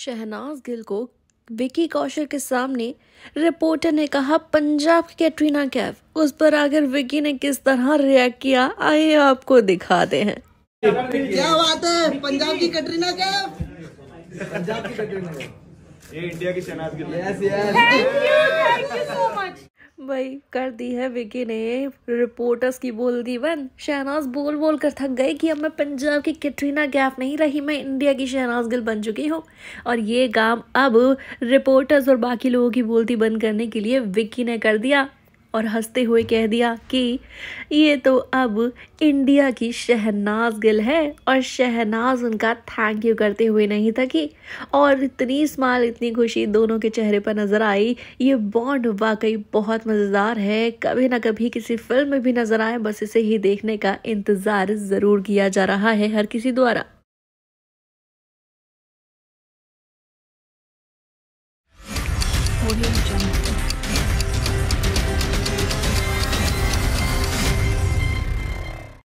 शहनाज गिल को विकी कौशल के सामने रिपोर्टर ने कहा पंजाब की कैटरीना कैफ उस पर आकर विकी ने किस तरह रिएक्ट किया आइए आपको दिखाते हैं क्या बात है पंजाब की कैटरीना कैफ पंजाब की कैटरीना कैफ ये इंडिया की Shehnaaz Gill yes yes thank you thank you भाई कर दी है विकी ने रिपोर्टर्स की बोल दी बंद शहनाज बोल बोल कर थक गए कि अब मैं पंजाब की कैटरीना गैफ़ नहीं रही मैं इंडिया की शहनाज गिल बन चुकी हूँ और ये काम अब रिपोर्टर्स और बाकी लोगों की बोलती बंद करने के लिए विक्की ने कर दिया और हंसते हुए कह दिया कि ये तो अब इंडिया की शहनाज गिल है और शहनाज उनका थैंक यू करते हुए नहीं थकी और इतनी स्माल इतनी खुशी दोनों के चेहरे पर नज़र आई ये बॉन्ड वाकई बहुत मज़ेदार है कभी ना कभी किसी फिल्म में भी नज़र आए बस इसे ही देखने का इंतज़ार ज़रूर किया जा रहा है हर किसी द्वारा audio jungle